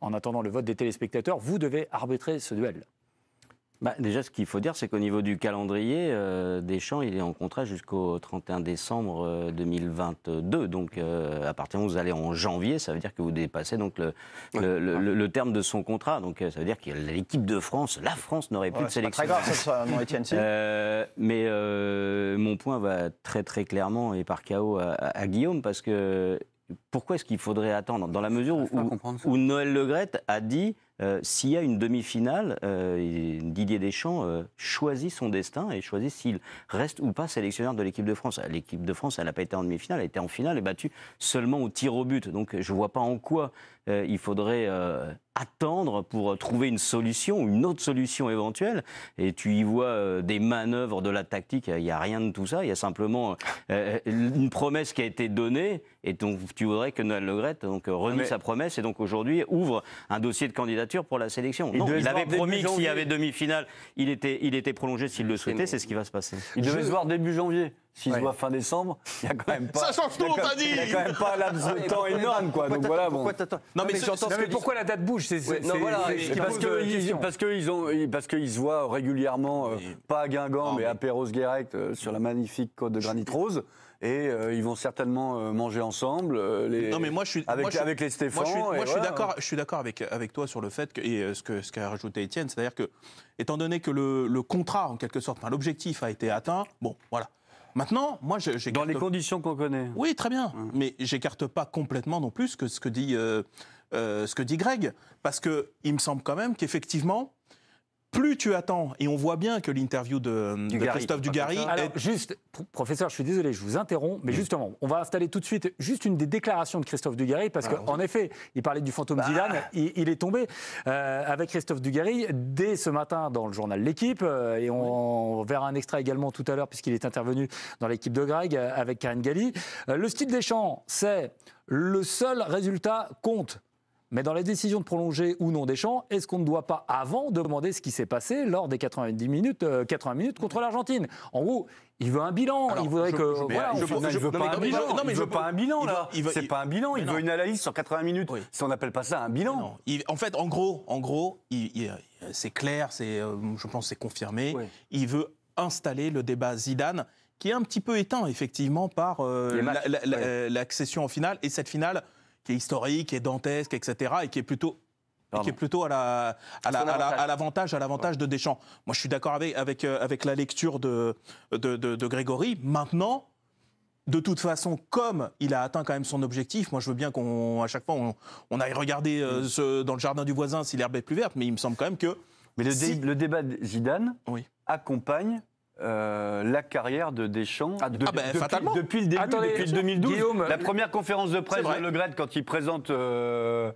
en attendant le vote des téléspectateurs, vous devez arbitrer ce duel. Bah, déjà, ce qu'il faut dire, c'est qu'au niveau du calendrier, euh, Deschamps, il est en contrat jusqu'au 31 décembre 2022. Euh, donc, euh, à partir où vous allez en janvier, ça veut dire que vous dépassez donc le, terme de son contrat. Donc, ça veut dire que l'équipe de France, la France, n'aurait plus de sélection. Pas très grave, mais mon point va très très clairement et par chaos à Guillaume, parce que pourquoi est-ce qu'il faudrait attendre Dans la mesure où, où, Noël Legrette a dit euh, s'il y a une demi-finale, euh, Didier Deschamps euh, choisit son destin et choisit s'il reste ou pas sélectionneur de l'équipe de France. L'équipe de France, elle n'a pas été en demi-finale, elle a été en finale et battue seulement au tir au but. Donc je ne vois pas en quoi il faudrait attendre pour trouver une solution, une autre solution éventuelle. Et tu y vois euh, des manœuvres, de la tactique. Il n'y a rien de tout ça. Il y a simplement euh, euh, une promesse qui a été donnée. Et donc, tu voudrais que Noël Le donc, renie sa promesse et donc aujourd'hui ouvre un dossier de candidature pour la sélection. il avait promis qu'il y avait demi-finale, il était, il était prolongé s'il le souhaitait. C'est ce qui va se passer. Il devait se voir début janvier s'ils se voient fin décembre, il n'y a quand même pas. Ça change tout, on t'a dit Il n'y a quand même pas un laps de ah, temps énorme, quoi. Donc voilà, bon. Non, mais, pourquoi la date bouge c'est, parce qu'ils parce ont, parce se voient régulièrement, euh, pas à Guingamp, ah, mais à Perros-Guirec, euh, sur la magnifique côte de Granit Rose et euh, ils vont certainement manger ensemble. Non, mais moi je suis avec, les Stéphane. Moi, je suis, d'accord. avec avec toi sur le fait et ce que ce qu'a rajouté Étienne, c'est-à-dire que étant donné que le, le contrat en quelque sorte, l'objectif a été atteint, bon, voilà. Maintenant, moi, j'écarte... Dans les conditions qu'on connaît. Oui, très bien. Hum. Mais j'écarte pas complètement non plus ce que dit, euh, euh, ce que dit Greg. Parce qu'il me semble quand même qu'effectivement, plus tu attends, et on voit bien que l'interview de, Christophe ah, dugary est... juste, professeur, je suis désolé, je vous interromps, mais justement, on va installer tout de suite juste une des déclarations de Christophe dugary parce qu'en effet, il parlait du fantôme bah. Dylan, Zidane, il, est tombé euh, avec Christophe dugary dès ce matin dans le journal L'équipe, euh, et on, verra un extrait également tout à l'heure, puisqu'il est intervenu dans l'équipe de Greg euh, avec Karine Galli. Le style des champs, c'est le seul résultat compte. Mais dans les décisions de prolonger ou non des champs, est-ce qu'on ne doit pas avant demander ce qui s'est passé lors des 90 minutes, 80 euh, minutes contre l'Argentine En gros, il veut un bilan. il voudrait que. voilà, je, je, pas un bilan. il veut pas un bilan là. C'est pas un bilan. Il veut une analyse sur 80 minutes. Si on n'appelle pas ça un bilan. en fait, en gros, en gros, c'est clair. C'est, euh, je pense, c'est confirmé. Il veut installer le débat Zidane qui est un petit peu éteint effectivement par euh, l'accession en finale et cette finale historique, et dantesque, etc., et qui est plutôt qui est plutôt à la, à l'avantage, à l'avantage de Deschamps. Moi, je suis d'accord avec, avec, euh, avec la lecture de, de, de, Grégory. Maintenant, de toute façon, comme il a atteint quand même son objectif, moi, je veux bien qu'on, à chaque fois, on, on aille regarder euh, mm. ce, dans le jardin du voisin si l'herbe est plus verte, mais il me semble quand même que. Mais le, le débat de Zidane oui. accompagne euh, la carrière de Deschamps ah, ah, ben, depuis, le début, depuis 2012. la première conférence de presse de Le Gret, quand il présente. Euh,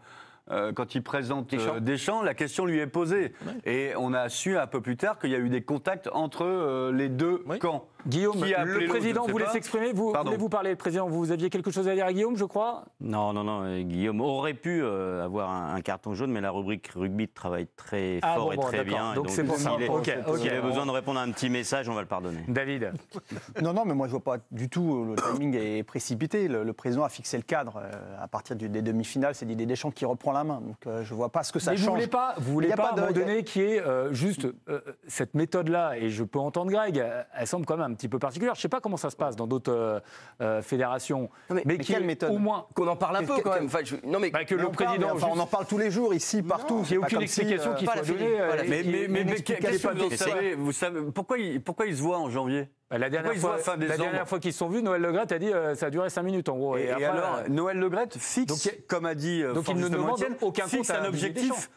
euh, quand il présente Deschamps. la question lui est posée. Et on a su un peu plus tard qu'il y a eu des contacts entre les deux camps. Guillaume, le président voulait s'exprimer. Vous voulez-vous parler, président Vous aviez quelque chose à dire à Guillaume, je crois Non, non, non. Euh, Guillaume aurait pu euh, avoir un, carton jaune, mais la rubrique rugby travaille très ah, fort et très bien. Donc, c'est bon. S'il okay, a besoin de répondre à un petit message, on va le pardonner. David Non, non, mais moi, je ne vois pas du tout. Euh, le timing est précipité. Le, président a fixé le cadre. À partir du, des demi-finales, c'est l'idée des champs qui reprend la main. Donc, je je vois pas ce que ça change. Vous voulez pas, vous voulez pas, abandonner qui est juste cette méthode-là, et je peux entendre Greg, elle semble quand même un petit peu particulière. Je ne sais pas comment ça se passe dans d'autres euh, euh, fédérations. mais, quelle méthode moins. Qu'on en parle un peu quand même. Enfin, non mais, bah, que le on président. enfin, on en parle tous les jours ici, partout. Il n'y a aucune explication euh, qui soit donnée. Mais qu'est-ce vous savez Pourquoi ils se voient en janvier bah, la dernière, fois, la dernière fois qu'ils se sont vus, Noël Legrette a dit que ça a duré 5 minutes en gros. Et, alors, Noël Legrette fixe, comme a dit donc il ne aucun C'est un objectif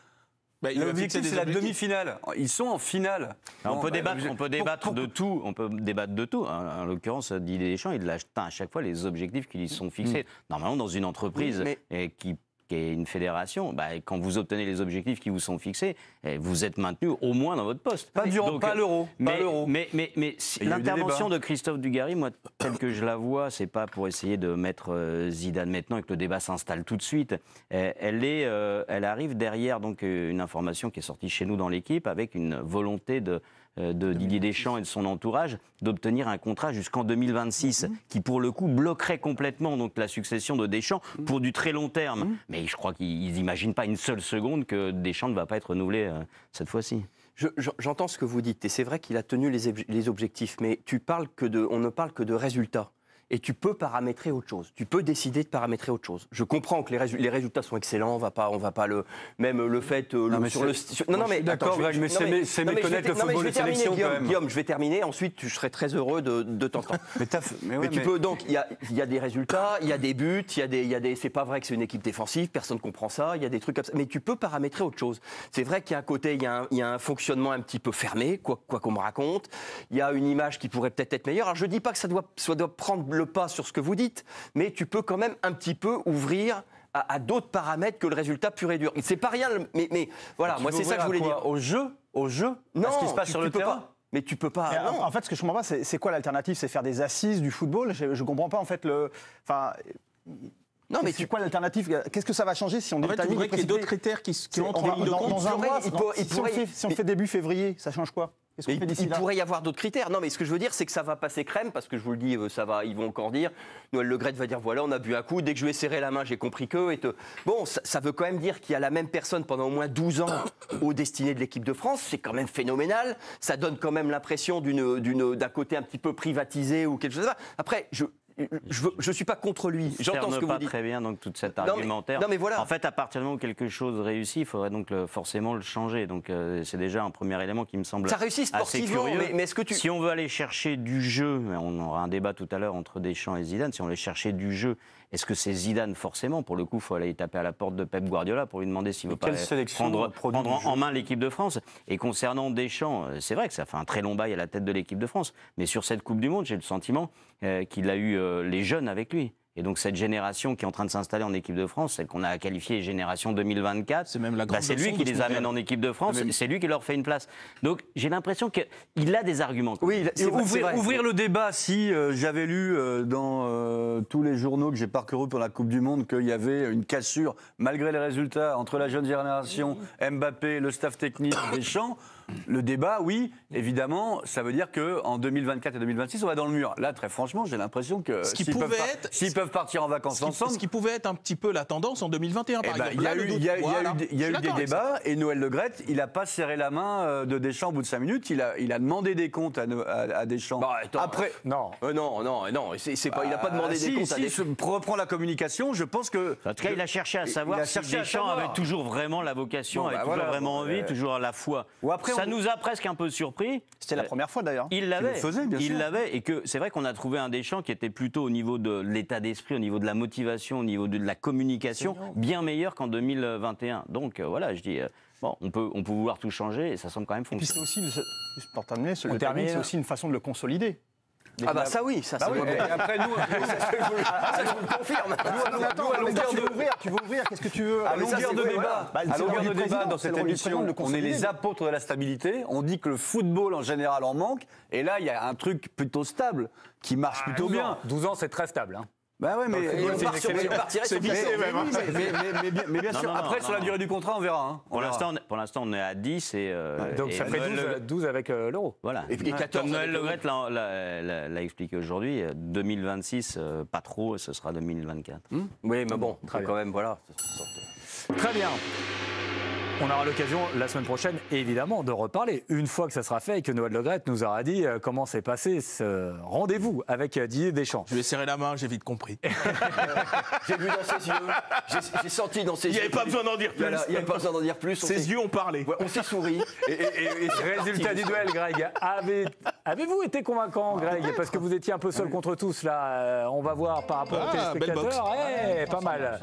bah, L'objectif, c'est la demi-finale. Ils sont en finale. on, peut bah, débattre, on peut débattre de tout. On peut débattre de tout. En, l'occurrence, Didier Deschamps, il atteint à chaque fois les objectifs qui lui sont fixés. Hmm. Normalement, dans une entreprise et qui qui est une fédération, bah, quand vous obtenez les objectifs qui vous sont fixés, eh, vous êtes maintenu au moins dans votre poste. Pas durant, pas euh, l'euro. Mais, mais, mais, mais l'intervention de Christophe Dugarry, moi, telle que je la vois, c'est pas pour essayer de mettre euh, Zidane maintenant et que le débat s'installe tout de suite. Euh, elle, est, elle arrive derrière donc une information qui est sortie chez nous dans l'équipe avec une volonté de euh, de Didier Deschamps et de son entourage d'obtenir un contrat jusqu'en 2026 mmh. qui pour le coup bloquerait complètement donc la succession de Deschamps mmh. pour du très long terme. Mmh. Mais je crois qu'ils n'imaginent pas une seule seconde que Deschamps ne va pas être renouvelé euh, cette fois-ci. J'entends ce que vous dites et c'est vrai qu'il a tenu les, les, objectifs, mais tu parles que de, on ne parle que de résultats et tu peux paramétrer autre chose. Tu peux décider de paramétrer autre chose. Je comprends que les, résultats sont excellents, on va pas, on va pas le même le fait non, euh, sur le non, non mais d'accord mais c'est méconnaître le football de sélection Guillaume, je vais terminer. Ensuite, je serai très heureux de, de t'entendre. mais, tu peux donc il y a, y a, des résultats, il y a des buts, il y a des il y a des c'est pas vrai que c'est une équipe défensive, personne comprend ça. Il y a des trucs comme ça, mais tu peux paramétrer autre chose. C'est vrai qu'il y a un côté il y, a un, fonctionnement un petit peu fermé quoi quoi qu'on me raconte. Il y a une image qui pourrait peut-être être meilleure. Alors je dis pas que ça doit soit doit prendre pas sur ce que vous dites, mais tu peux quand même un petit peu ouvrir à, d'autres paramètres que le résultat pur et dur. C'est pas rien, mais, mais voilà, moi c'est ça que je voulais dire. Au jeu Au jeu Non, ce qui se passe sur le terrain Mais tu peux pas. En fait, ce que je comprends pas, c'est quoi l'alternative C'est faire des assises du football je, je comprends pas en fait le. Enfin, non, mais c'est quoi l'alternative Qu'est-ce que ça va changer si on dit qu'il y ait d'autres critères qui, entrent Dans un mois, si on fait début février, ça change quoi il, pourrait y avoir d'autres critères. Non, mais ce que je veux dire, c'est que ça va passer crème, parce que je vous le dis, euh, ça va, ils vont encore dire. Noël Legret va dire voilà, on a bu un coup. Dès que je lui ai serré la main, j'ai compris que. Et Bon, ça, veut quand même dire qu'il y a la même personne pendant au moins 12 ans au destiné de l'équipe de France. C'est quand même phénoménal. Ça donne quand même l'impression d'un côté un petit peu privatisé ou quelque chose. ça. comme Après, je, je ne suis pas contre lui. J'entends ce que pas vous dites. très bien donc toute cette argumentaire. non, mais voilà. En fait, à partir du moment où quelque chose réussit, il faudrait donc forcément le changer. Donc euh, c'est déjà un premier élément qui me semble ça réussit assez Mais, est-ce que tu... Si on veut aller chercher du jeu, on aura un débat tout à l'heure entre Deschamps et Zidane. Si on veut chercher du jeu, est-ce que c'est Zidane forcément Pour le coup, il faut aller taper à la porte de Pep Guardiola pour lui demander s'il veut pas prendre, en main l'équipe de France. Et concernant Deschamps, euh, c'est vrai que ça fait un très long bail à la tête de l'équipe de France. Mais sur cette Coupe du Monde, j'ai le sentiment euh, qu'il a eu euh, les jeunes avec lui. Et donc cette génération qui est en train de s'installer en équipe de France, celle qu'on a qualifiée génération 2024, c'est même la bah, c'est lui qui les amène en équipe de France, c'est lui qui leur fait une place. Donc j'ai l'impression qu'il a des arguments. Oui, ouvrir, le débat. Si euh, j'avais lu euh, dans tous les journaux que j'ai parcourus pour la Coupe du Monde qu'il y avait une cassure malgré les résultats entre la jeune génération, Mbappé, le staff technique, Deschamps le débat, oui, évidemment, ça veut dire qu'en 2024 et 2026, on va dans le mur. Là, très franchement, j'ai l'impression que s'ils peuvent, être... peuvent, partir en vacances ce ensemble... Ce qui pouvait être un petit peu la tendance en 2021, eh par ben, exemple. Il y a eu, des débats, et Noël Le Gret, il n'a pas serré la main euh, de Deschamps au bout de 5 minutes, il a, il a demandé des comptes à, à, Deschamps. Bah, après... Euh, euh, non. non, non, non, pas, il n'a pas bah, demandé des comptes à Deschamps. reprend la communication, je pense que... En tout cas, il a cherché à savoir si Deschamps avait toujours vraiment la vocation, avait bah, toujours vraiment envie, toujours la foi. Ou après, ça nous a presque un peu surpris. C'était la euh, première fois d'ailleurs. Il l'avait. Il l'avait et que c'est vrai qu'on a trouvé un des champs qui était plutôt au niveau de l'état d'esprit, au niveau de la motivation, au niveau de la communication, bien meilleur qu'en 2021. Donc euh, voilà, je dis. Euh, bon, on peut, on peut vouloir tout changer et ça semble quand même fonctionner. Et puis c'est aussi, pour terminer, c'est aussi une façon de le consolider. Ah bah ça oui, ça c'est bah oui, Et après nous, ah, ça je vous le confirme. Nous, à longueur de tu veux ouvrir, qu'est-ce que tu veux ah, longueur de débat, bah, à longueur de débat dans cette émission, on est les apôtres de la stabilité. On dit que le football en général en manque, et là il y a un truc plutôt stable qui marche ah, plutôt bien. 12 ans, c'est très stable. Hein. Bah ouais, mais on partirait sur Mais, mais, bien sûr, après, sur la durée du contrat, on verra. Hein. On pour l'instant, on, est à 10 et. Euh, Donc ça fait 12, avec euh, l'euro. Voilà. Et, 14. Comme Noël Le l'a expliqué aujourd'hui, 2026, euh, euh, pas trop, ce sera 2024. Hmm. oui, mais bon, très quand même, voilà. Très bien. On aura l'occasion la semaine prochaine, évidemment, de reparler, une fois que ça sera fait et que Noël Legrette nous aura dit euh, comment s'est passé ce rendez-vous avec euh, Didier Deschamps. Je lui ai serré la main, j'ai vite compris. j'ai vu dans ses yeux, j'ai senti dans ses yeux. Il n'y avait pas besoin d'en dire plus. il n'y pas besoin d'en dire plus. ses yeux ont parlé. on s'est souri. Et, et, Résultat du duel, Greg. Avez, vous été convaincant, Greg Parce que vous étiez un peu seul contre tous, là. Euh, on va voir par rapport à ah, aux téléspectateurs. Eh, pas mal.